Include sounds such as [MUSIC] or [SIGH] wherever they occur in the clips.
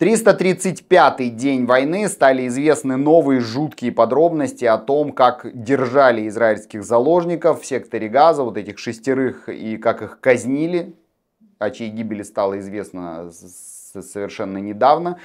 335-й день войны стали известны новые жуткие подробности о том, как держали израильских заложников в секторе Газа, вот этих шестерых, и как их казнили, о чьей гибели стало известно совершенно недавно.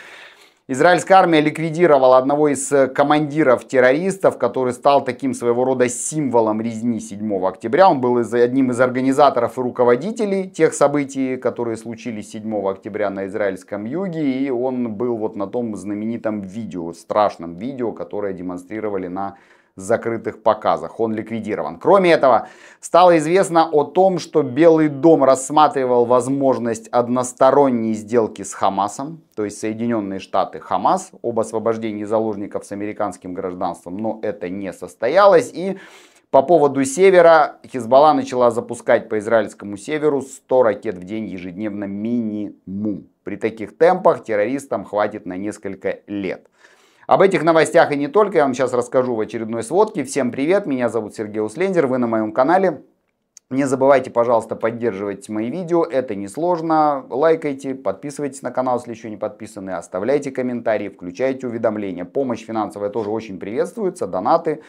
Израильская армия ликвидировала одного из э, командиров террористов, который стал таким своего рода символом резни 7 октября. Он был одним из организаторов и руководителей тех событий, которые случились 7 октября на израильском юге. И он был вот на том знаменитом видео, страшном видео, которое демонстрировали на закрытых показах. Он ликвидирован. Кроме этого, стало известно о том, что Белый дом рассматривал возможность односторонней сделки с Хамасом, то есть Соединенные Штаты Хамас, об освобождении заложников с американским гражданством, но это не состоялось. И по поводу севера, Хизбалла начала запускать по израильскому северу 100 ракет в день ежедневно минимум. При таких темпах террористам хватит на несколько лет. Об этих новостях и не только я вам сейчас расскажу в очередной сводке. Всем привет, меня зовут Сергей Услендер, вы на моем канале. Не забывайте, пожалуйста, поддерживать мои видео, это несложно. Лайкайте, подписывайтесь на канал, если еще не подписаны, оставляйте комментарии, включайте уведомления. Помощь финансовая тоже очень приветствуется, донаты.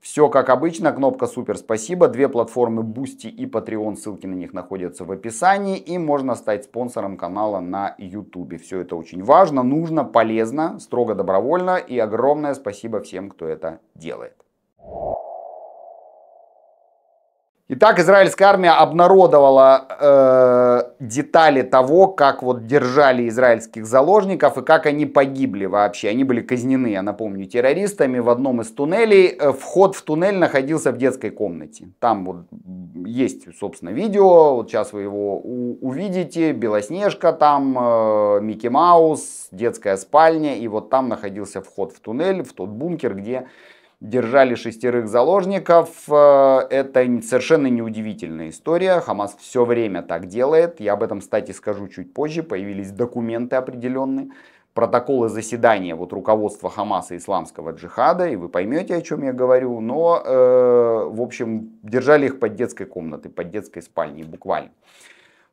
Все как обычно, кнопка супер спасибо, две платформы Boosty и Patreon, ссылки на них находятся в описании и можно стать спонсором канала на YouTube. Все это очень важно, нужно, полезно, строго добровольно и огромное спасибо всем, кто это делает. Итак, израильская армия обнародовала э, детали того, как вот держали израильских заложников и как они погибли вообще. Они были казнены, я напомню, террористами в одном из туннелей. Э, вход в туннель находился в детской комнате. Там вот есть, собственно, видео. Вот сейчас вы его увидите. Белоснежка там, э, Микки Маус, детская спальня. И вот там находился вход в туннель, в тот бункер, где держали шестерых заложников. Э, это совершенно неудивительная история. Хамас все время так делает. Я об этом, кстати, скажу чуть позже. Появились документы определенные, протоколы заседания вот руководства Хамаса исламского джихада, и вы поймете, о чем я говорю. Но, э, в общем, держали их под детской комнатой, под детской спальней буквально.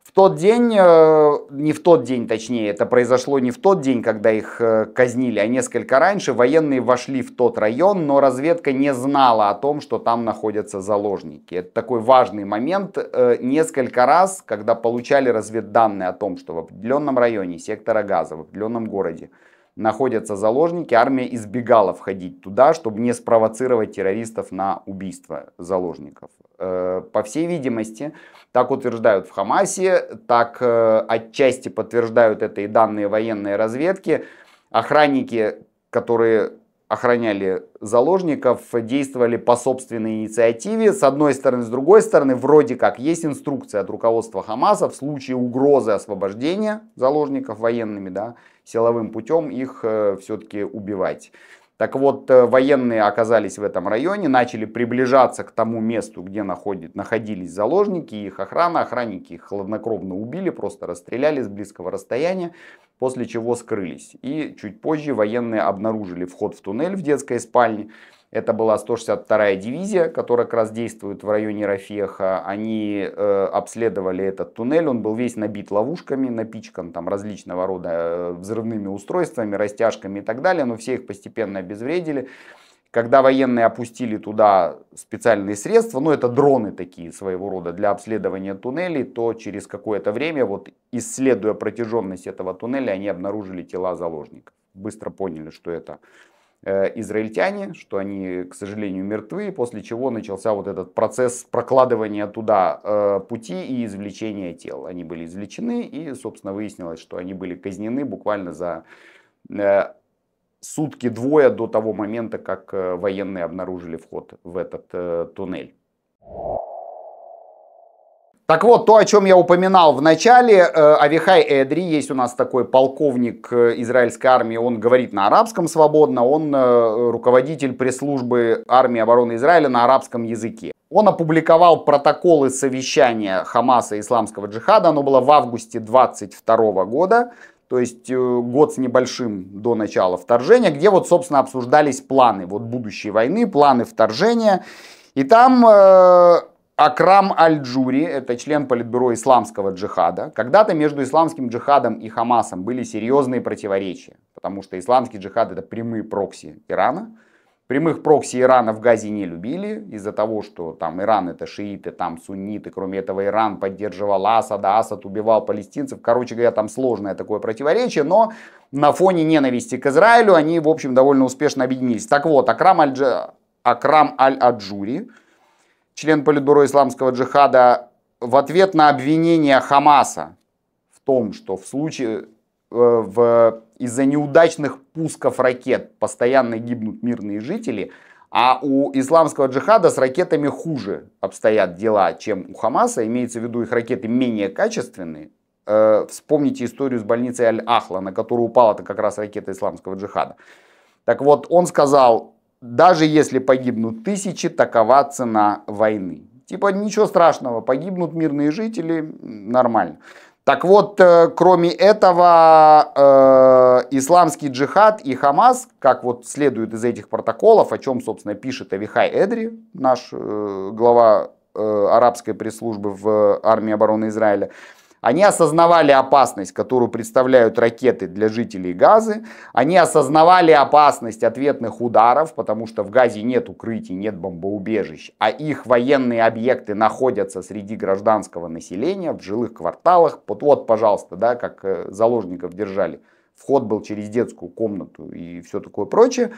В тот день, э, не в тот день, точнее, это произошло не в тот день, когда их э, казнили, а несколько раньше, военные вошли в тот район, но разведка не знала о том, что там находятся заложники. Это такой важный момент. Э, несколько раз, когда получали разведданные о том, что в определенном районе сектора газа, в определенном городе, находятся заложники, армия избегала входить туда, чтобы не спровоцировать террористов на убийство заложников. Э, по всей видимости, так утверждают в Хамасе, так э, отчасти подтверждают это и данные военной разведки. Охранники, которые охраняли заложников, действовали по собственной инициативе. С одной стороны, с другой стороны, вроде как есть инструкция от руководства Хамаса в случае угрозы освобождения заложников военными, да, силовым путем их э, все-таки убивать. Так вот, э, военные оказались в этом районе, начали приближаться к тому месту, где находит, находились заложники их охрана. Охранники их хладнокровно убили, просто расстреляли с близкого расстояния, после чего скрылись. И чуть позже военные обнаружили вход в туннель в детской спальне. Это была 162-я дивизия, которая как раз действует в районе Рафеха. Они э, обследовали этот туннель. Он был весь набит ловушками, напичкан там различного рода э, взрывными устройствами, растяжками и так далее. Но все их постепенно обезвредили. Когда военные опустили туда специальные средства, ну это дроны такие своего рода для обследования туннелей, то через какое-то время, вот исследуя протяженность этого туннеля, они обнаружили тела заложников. Быстро поняли, что это Э, израильтяне, что они, к сожалению, мертвы, после чего начался вот этот процесс прокладывания туда э, пути и извлечения тел. Они были извлечены, и, собственно, выяснилось, что они были казнены буквально за э, сутки двое до того момента, как военные обнаружили вход в этот туннель. Так вот, то, о чем я упоминал в начале, э, Авихай Эдри, есть у нас такой полковник э, израильской армии, он говорит на арабском свободно, он э, руководитель пресс-службы армии обороны Израиля на арабском языке. Он опубликовал протоколы совещания Хамаса и исламского джихада, оно было в августе 22 года, то есть год с небольшим до начала вторжения, где вот, собственно, обсуждались планы вот будущей войны, планы вторжения. И там Акрам Аль-Джури, это член Политбюро исламского джихада. Когда-то между исламским джихадом и Хамасом были серьезные противоречия, потому что исламский джихад это прямые прокси Ирана. Прямых прокси Ирана в Газе не любили из-за того, что там Иран это шииты, там сунниты, кроме этого Иран поддерживал Асада, Асад убивал палестинцев. Короче говоря, там сложное такое противоречие, но на фоне ненависти к Израилю они, в общем, довольно успешно объединились. Так вот, Акрам Аль-Аджури, Акрам аль член Политбюро исламского джихада, в ответ на обвинение Хамаса в том, что в случае э, в, из-за неудачных пусков ракет постоянно гибнут мирные жители, а у исламского джихада с ракетами хуже обстоят дела, чем у Хамаса. Имеется в виду, их ракеты менее качественные. Э, вспомните историю с больницей Аль-Ахла, на которую упала-то как раз ракета исламского джихада. Так вот, он сказал, даже если погибнут тысячи, такова цена войны. Типа ничего страшного, погибнут мирные жители, нормально. Так вот, э, кроме этого, э, исламский джихад и Хамас, как вот следует из этих протоколов, о чем, собственно, пишет Авихай Эдри, наш э, глава э, арабской пресс-службы в э, армии обороны Израиля, они осознавали опасность, которую представляют ракеты для жителей Газы. Они осознавали опасность ответных ударов, потому что в Газе нет укрытий, нет бомбоубежищ, а их военные объекты находятся среди гражданского населения, в жилых кварталах. Вот, вот пожалуйста, да, как э, заложников держали. Вход был через детскую комнату и все такое прочее.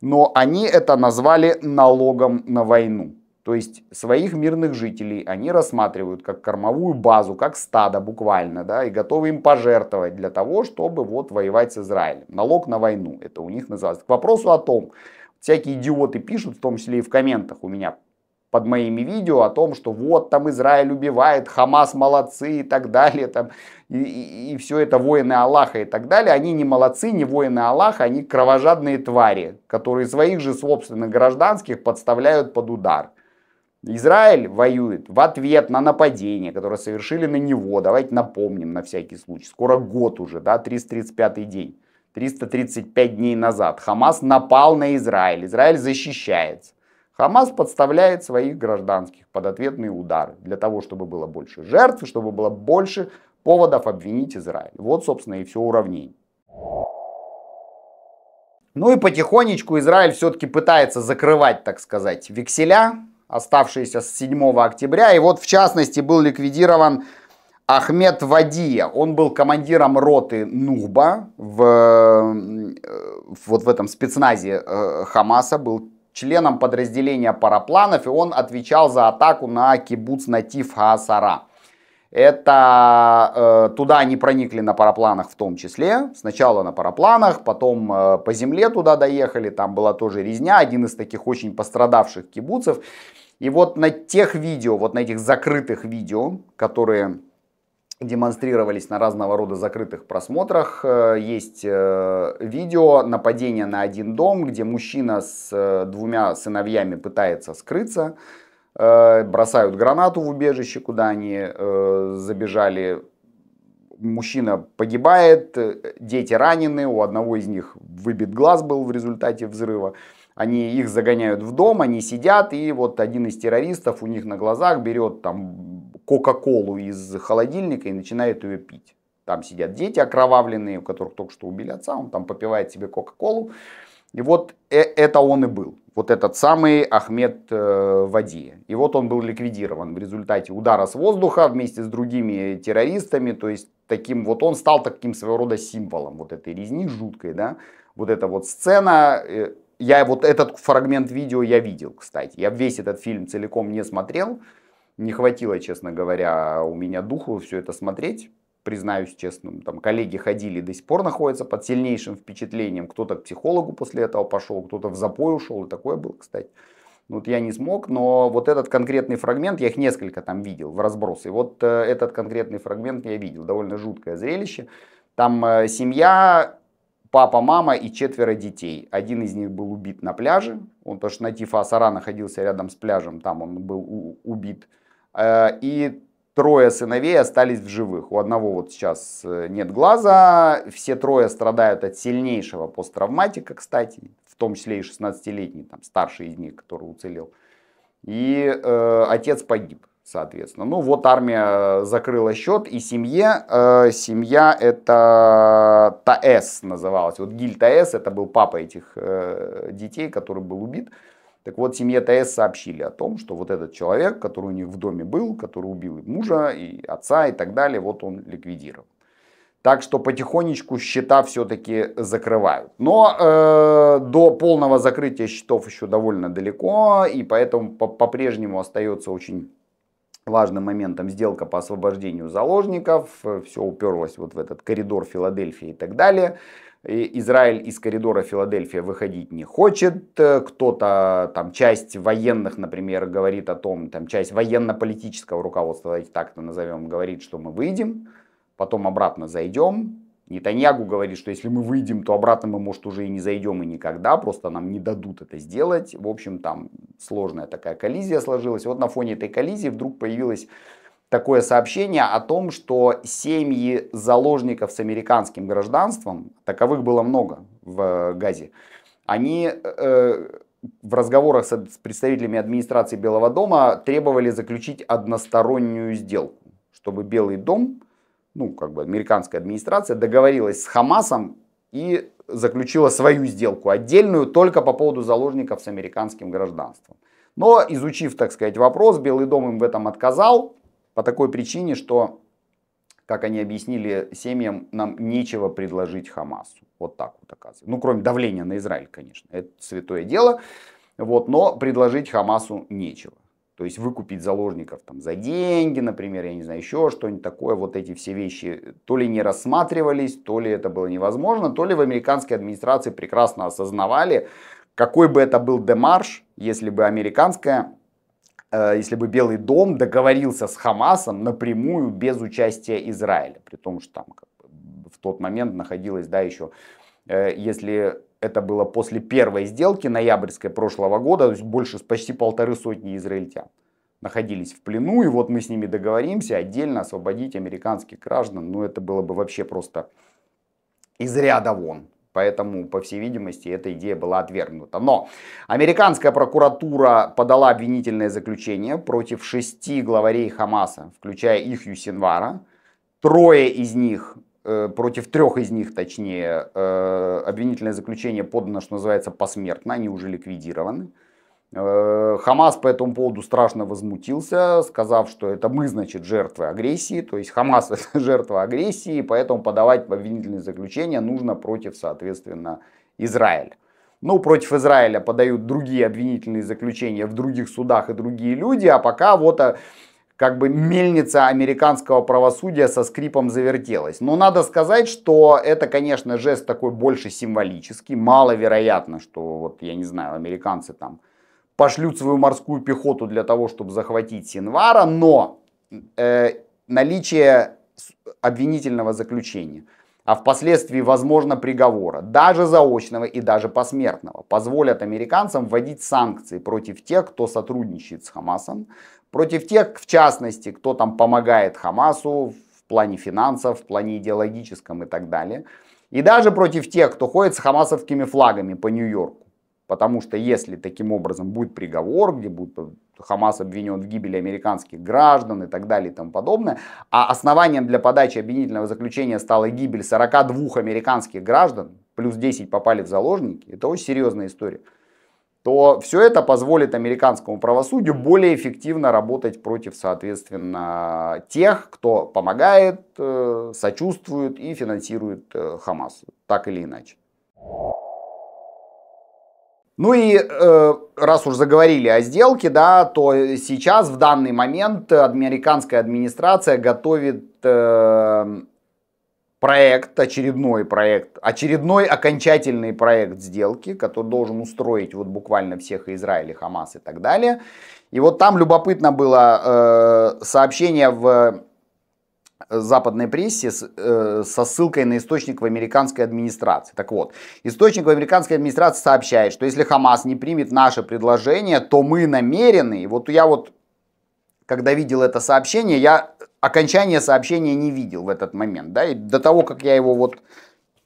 Но они это назвали налогом на войну. То есть своих мирных жителей они рассматривают как кормовую базу, как стадо буквально, да, и готовы им пожертвовать для того, чтобы вот воевать с Израилем. Налог на войну, это у них называется. К вопросу о том, всякие идиоты пишут, в том числе и в комментах у меня под моими видео о том, что вот там Израиль убивает, Хамас молодцы и так далее, там, и, и, и все это воины Аллаха и так далее, они не молодцы, не воины Аллаха, они кровожадные твари, которые своих же собственных гражданских подставляют под удар. Израиль воюет в ответ на нападение, которое совершили на него. Давайте напомним на всякий случай. Скоро год уже, да, 335 день. 335 дней назад Хамас напал на Израиль. Израиль защищается. Хамас подставляет своих гражданских под ответные удары для того, чтобы было больше жертв, чтобы было больше поводов обвинить Израиль. Вот, собственно, и все уравнение. Ну и потихонечку Израиль все-таки пытается закрывать, так сказать, векселя, оставшиеся с 7 октября. И вот, в частности, был ликвидирован Ахмед Вадия. Он был командиром роты Нухба в, э, вот в этом спецназе э, Хамаса, был членом подразделения парапланов, и он отвечал за атаку на кибуц Натиф Хаасара. Это э, туда они проникли на парапланах в том числе. Сначала на парапланах, потом э, по земле туда доехали. Там была тоже резня. Один из таких очень пострадавших кибуцев. И вот на тех видео, вот на этих закрытых видео, которые демонстрировались на разного рода закрытых просмотрах. Э, есть э, видео нападения на один дом, где мужчина с э, двумя сыновьями пытается скрыться. Э, бросают гранату в убежище, куда они э, забежали. Мужчина погибает, э, дети ранены, у одного из них выбит глаз был в результате взрыва. Они их загоняют в дом, они сидят, и вот один из террористов у них на глазах берет там Кока-Колу из холодильника и начинает ее пить. Там сидят дети окровавленные, у которых только что убили отца, он там попивает себе Кока-Колу, и вот э, это он и был. Вот этот самый Ахмед э, Вади. И вот он был ликвидирован в результате удара с воздуха вместе с другими террористами. То есть таким вот он стал таким своего рода символом вот этой резни жуткой, да. Вот эта вот сцена, э, я вот этот фрагмент видео я видел, кстати. Я весь этот фильм целиком не смотрел. Не хватило, честно говоря, у меня духу все это смотреть признаюсь честно, ну, там коллеги ходили, до сих пор находятся под сильнейшим впечатлением. Кто-то к психологу после этого пошел, кто-то в запой ушел, и такое было, кстати. Ну, вот я не смог, но вот этот конкретный фрагмент, я их несколько там видел в разбросы. Вот э, этот конкретный фрагмент я видел, довольно жуткое зрелище. Там э, семья, папа, мама и четверо детей. Один из них был убит на пляже, он потому что Тифа Сара находился рядом с пляжем, там он был убит. Э, и трое сыновей остались в живых. У одного вот сейчас э, нет глаза. Все трое страдают от сильнейшего посттравматика, кстати, в том числе и 16-летний, там старший из них, который уцелел. И э, отец погиб, соответственно. Ну вот армия э, закрыла счет, и семье, э, семья это Таэс называлась. Вот Гиль Таэс, это был папа этих э, детей, который был убит. Так вот, семье ТС сообщили о том, что вот этот человек, который у них в доме был, который убил и мужа, и отца, и так далее, вот он ликвидировал. Так что потихонечку счета все-таки закрывают. Но э, до полного закрытия счетов еще довольно далеко, и поэтому по- по-прежнему остается очень важным моментом сделка по освобождению заложников, э, все уперлось вот в этот коридор Филадельфии и так далее. Израиль из коридора Филадельфия выходить не хочет. Э, кто-то, там, часть военных, например, говорит о том, там, часть военно-политического руководства, давайте так-то назовем, говорит, что мы выйдем, потом обратно зайдем, Нетаньягу говорит, что если мы выйдем, то обратно мы, может, уже и не зайдем и никогда, просто нам не дадут это сделать. В общем, там сложная такая коллизия сложилась. Вот на фоне этой коллизии вдруг появилось такое сообщение о том, что семьи заложников с американским гражданством, таковых было много в э, Газе, они э, в разговорах с, с представителями администрации Белого дома требовали заключить одностороннюю сделку, чтобы Белый дом ну, как бы американская администрация договорилась с Хамасом и заключила свою сделку отдельную только по поводу заложников с американским гражданством. Но изучив, так сказать, вопрос, Белый дом им в этом отказал по такой причине, что, как они объяснили семьям, нам нечего предложить Хамасу. Вот так вот оказывается. Ну, кроме давления на Израиль, конечно. Это святое дело. Вот, но предложить Хамасу нечего. То есть выкупить заложников там, за деньги, например, я не знаю, еще что-нибудь такое. Вот эти все вещи то ли не рассматривались, то ли это было невозможно, то ли в американской администрации прекрасно осознавали, какой бы это был демарш, если бы американская э, если бы Белый дом договорился с Хамасом напрямую без участия Израиля, при том, что там как бы, в тот момент находилась, да, еще, э, если это было после первой сделки ноябрьской прошлого года, то есть больше почти полторы сотни израильтян находились в плену, и вот мы с ними договоримся отдельно освободить американских граждан, ну это было бы вообще просто из ряда вон. Поэтому, по всей видимости, эта идея была отвергнута. Но американская прокуратура подала обвинительное заключение против шести главарей Хамаса, включая их Юсинвара. Трое из них Э, против трех из них, точнее, э, обвинительное заключение подано, что называется, посмертно, они уже ликвидированы. Э, Хамас по этому поводу страшно возмутился, сказав, что это мы, значит, жертвы агрессии, то есть Хамас [LAUGHS] это жертва агрессии, поэтому подавать обвинительное заключение нужно против, соответственно, Израиля. Ну, против Израиля подают другие обвинительные заключения в других судах и другие люди, а пока вот а, как бы мельница американского правосудия со скрипом завертелась. Но надо сказать, что это, конечно, жест такой больше символический. Маловероятно, что, вот я не знаю, американцы там пошлют свою морскую пехоту для того, чтобы захватить Синвара, но э, наличие обвинительного заключения, а впоследствии, возможно, приговора, даже заочного и даже посмертного, позволят американцам вводить санкции против тех, кто сотрудничает с Хамасом, Против тех, в частности, кто там помогает Хамасу в плане финансов, в плане идеологическом и так далее. И даже против тех, кто ходит с хамасовскими флагами по Нью-Йорку. Потому что если таким образом будет приговор, где будет Хамас обвинен в гибели американских граждан и так далее и тому подобное, а основанием для подачи обвинительного заключения стала гибель 42 американских граждан, плюс 10 попали в заложники, это очень серьезная история то все это позволит американскому правосудию более эффективно работать против, соответственно, тех, кто помогает, э, сочувствует и финансирует э, Хамас, так или иначе. Ну и э, раз уж заговорили о сделке, да, то сейчас в данный момент американская администрация готовит э, проект, очередной проект, очередной окончательный проект сделки, который должен устроить вот буквально всех Израиля, Хамас и так далее. И вот там любопытно было э, сообщение в э, западной прессе с, э, со ссылкой на источник в американской администрации. Так вот, источник в американской администрации сообщает, что если Хамас не примет наше предложение, то мы намерены, и вот я вот, когда видел это сообщение, я окончания сообщения не видел в этот момент. Да? И до того, как я его вот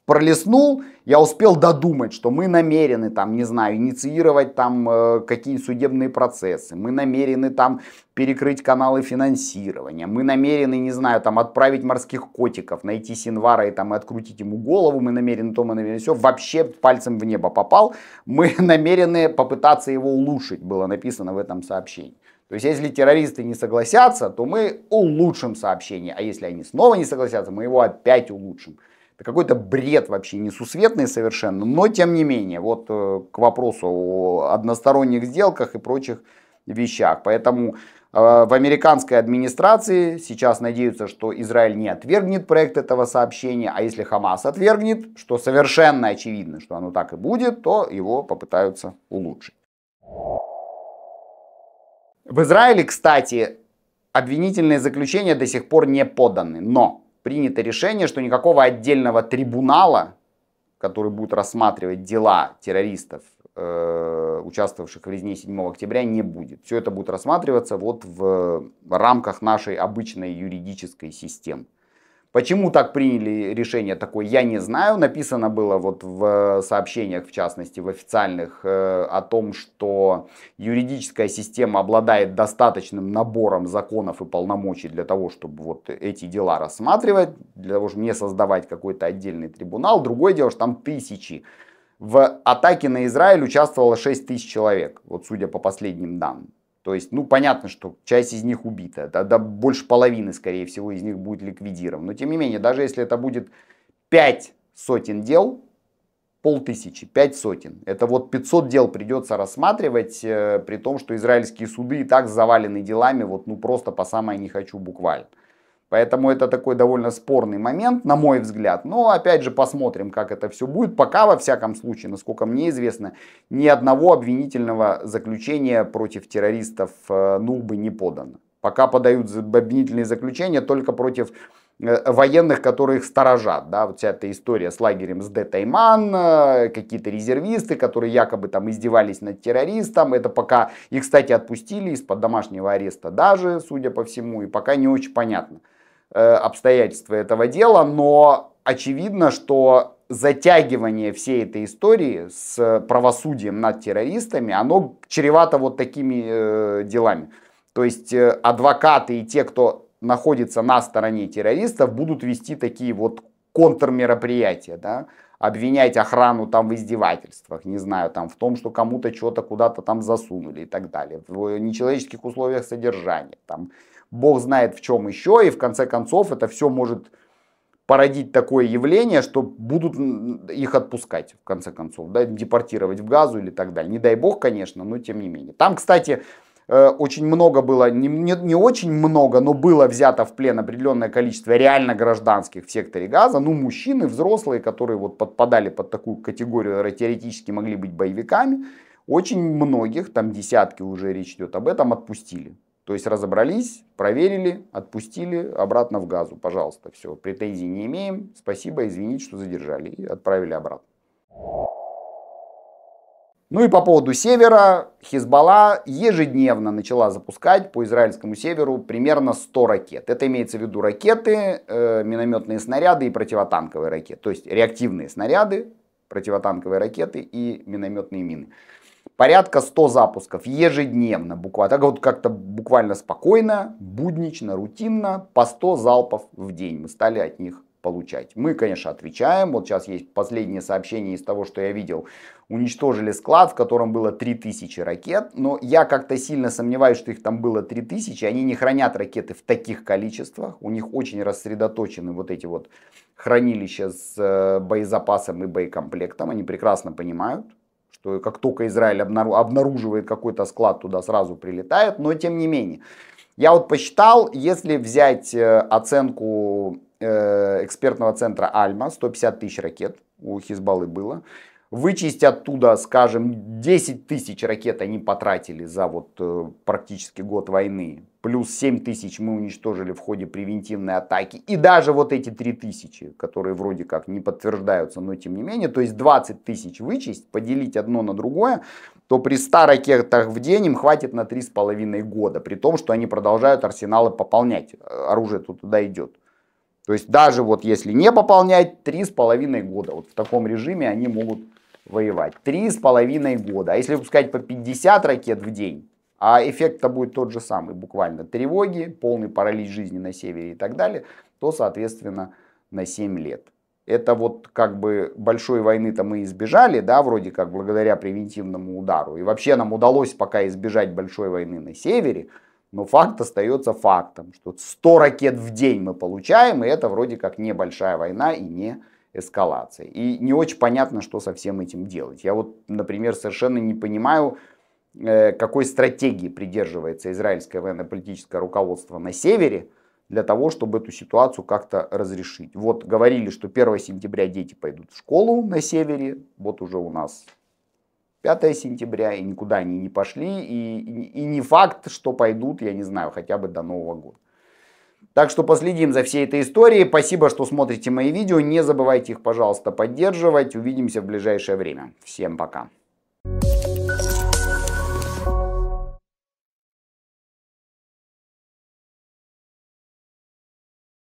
пролистнул, я успел додумать, что мы намерены там, не знаю, инициировать там э, какие судебные процессы, мы намерены там перекрыть каналы финансирования, мы намерены, не знаю, там отправить морских котиков, найти Синвара и там и открутить ему голову, мы намерены то, мы намерены все, вообще пальцем в небо попал, мы [LAUGHS] намерены попытаться его улучшить, было написано в этом сообщении. То есть, если террористы не согласятся, то мы улучшим сообщение, а если они снова не согласятся, мы его опять улучшим. Это какой-то бред вообще несусветный совершенно, но тем не менее, вот э, к вопросу о односторонних сделках и прочих вещах. Поэтому э, в американской администрации сейчас надеются, что Израиль не отвергнет проект этого сообщения, а если Хамас отвергнет, что совершенно очевидно, что оно так и будет, то его попытаются улучшить. В Израиле, кстати, обвинительные заключения до сих пор не поданы, но принято решение, что никакого отдельного трибунала, который будет рассматривать дела террористов, э, участвовавших в резне 7 октября, не будет. Все это будет рассматриваться вот в рамках нашей обычной юридической системы. Почему так приняли решение такое, я не знаю. Написано было вот в э, сообщениях, в частности, в официальных, э, о том, что юридическая система обладает достаточным набором законов и полномочий для того, чтобы вот эти дела рассматривать, для того, чтобы не создавать какой-то отдельный трибунал. Другое дело, что там тысячи. В атаке на Израиль участвовало 6 тысяч человек, вот судя по последним данным. То есть, ну, понятно, что часть из них убита, да, да, больше половины, скорее всего, из них будет ликвидирован. Но, тем не менее, даже если это будет 5 сотен дел, полтысячи, 5 сотен, это вот 500 дел придется рассматривать, э, при том, что израильские суды и так завалены делами, вот, ну, просто по самое не хочу буквально. Поэтому это такой довольно спорный момент, на мой взгляд. Но опять же посмотрим, как это все будет. Пока, во всяком случае, насколько мне известно, ни одного обвинительного заключения против террористов э, Нубы не подано. Пока подают обвинительные заключения только против э, военных, которых сторожат, да, вот вся эта история с лагерем с Детайман, э, какие-то резервисты, которые якобы там издевались над террористом, это пока, их, кстати, отпустили из-под домашнего ареста даже, судя по всему, и пока не очень понятно, Э, обстоятельства этого дела, но очевидно, что затягивание всей этой истории с правосудием над террористами, оно чревато вот такими э, делами. То есть э, адвокаты и те, кто находится на стороне террористов, будут вести такие вот контрмероприятия, да, обвинять охрану там в издевательствах, не знаю, там в том, что кому-то что-то куда-то там засунули и так далее, в нечеловеческих условиях содержания, там бог знает в чем еще, и в конце концов это все может породить такое явление, что будут их отпускать, в конце концов, да, депортировать в газу или так далее. Не дай бог, конечно, но тем не менее. Там, кстати, э, очень много было, не, не, не очень много, но было взято в плен определенное количество реально гражданских в секторе газа, ну, мужчины, взрослые, которые вот подпадали под такую категорию, теоретически могли быть боевиками, очень многих, там десятки уже речь идет об этом, отпустили. То есть разобрались, проверили, отпустили обратно в газу. Пожалуйста, все, претензий не имеем. Спасибо, извините, что задержали и отправили обратно. Ну и по поводу севера, Хизбалла ежедневно начала запускать по израильскому северу примерно 100 ракет. Это имеется в виду ракеты, э, минометные снаряды и противотанковые ракеты. То есть реактивные снаряды, противотанковые ракеты и минометные мины порядка 100 запусков ежедневно, буквально, так вот как-то буквально спокойно, буднично, рутинно, по 100 залпов в день мы стали от них получать. Мы, конечно, отвечаем. Вот сейчас есть последнее сообщение из того, что я видел. Уничтожили склад, в котором было 3000 ракет. Но я как-то сильно сомневаюсь, что их там было 3000. Они не хранят ракеты в таких количествах. У них очень рассредоточены вот эти вот хранилища с э, боезапасом и боекомплектом. Они прекрасно понимают что как только Израиль обнаруживает какой-то склад, туда сразу прилетает, но тем не менее. Я вот посчитал, если взять э, оценку э, экспертного центра Альма, 150 тысяч ракет у Хизбаллы было, вычесть оттуда, скажем, 10 тысяч ракет они потратили за вот э, практически год войны, плюс 7 тысяч мы уничтожили в ходе превентивной атаки, и даже вот эти 3 тысячи, которые вроде как не подтверждаются, но тем не менее, то есть 20 тысяч вычесть, поделить одно на другое, то при 100 ракетах в день им хватит на 3,5 года, при том, что они продолжают арсеналы пополнять, э, оружие тут туда идет. То есть даже вот если не пополнять, 3,5 года вот в таком режиме они могут воевать. Три с половиной года. А если выпускать по 50 ракет в день, а эффект-то будет тот же самый, буквально тревоги, полный паралич жизни на севере и так далее, то, соответственно, на 7 лет. Это вот как бы большой войны-то мы избежали, да, вроде как благодаря превентивному удару. И вообще нам удалось пока избежать большой войны на севере, но факт остается фактом, что 100 ракет в день мы получаем, и это вроде как небольшая война и не эскалации. И не очень понятно, что со всем этим делать. Я вот, например, совершенно не понимаю, э, какой стратегии придерживается израильское военно-политическое руководство на севере для того, чтобы эту ситуацию как-то разрешить. Вот говорили, что 1 сентября дети пойдут в школу на севере, вот уже у нас 5 сентября, и никуда они не пошли, и, и, и не факт, что пойдут, я не знаю, хотя бы до Нового года. Так что последим за всей этой историей. Спасибо, что смотрите мои видео. Не забывайте их, пожалуйста, поддерживать. Увидимся в ближайшее время. Всем пока.